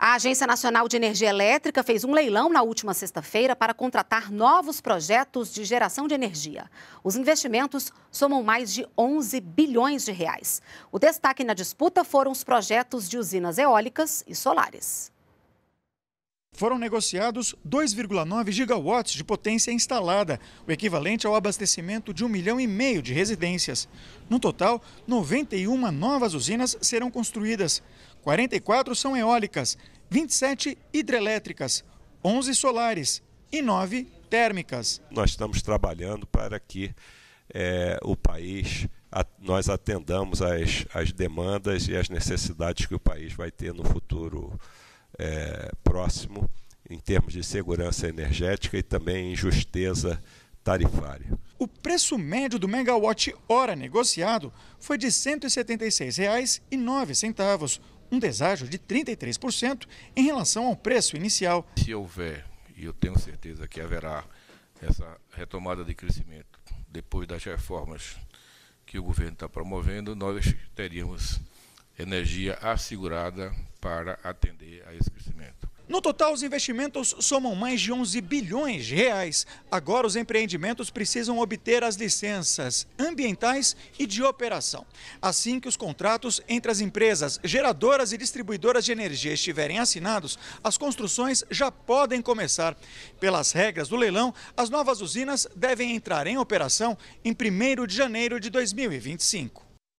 A Agência Nacional de Energia Elétrica fez um leilão na última sexta-feira para contratar novos projetos de geração de energia. Os investimentos somam mais de 11 bilhões de reais. O destaque na disputa foram os projetos de usinas eólicas e solares foram negociados 2,9 gigawatts de potência instalada, o equivalente ao abastecimento de um milhão e meio de residências. No total, 91 novas usinas serão construídas. 44 são eólicas, 27 hidrelétricas, 11 solares e 9 térmicas. Nós estamos trabalhando para que é, o país nós atendamos as as demandas e as necessidades que o país vai ter no futuro é, próximo em termos de segurança energética e também em justeza tarifária. O preço médio do megawatt-hora negociado foi de R$ 176,09, um deságio de 33% em relação ao preço inicial. Se houver, e eu tenho certeza que haverá, essa retomada de crescimento depois das reformas que o governo está promovendo, nós teríamos energia assegurada para atender a esse crescimento. No total, os investimentos somam mais de 11 bilhões de reais. Agora, os empreendimentos precisam obter as licenças ambientais e de operação. Assim que os contratos entre as empresas geradoras e distribuidoras de energia estiverem assinados, as construções já podem começar. Pelas regras do leilão, as novas usinas devem entrar em operação em 1 de janeiro de 2025.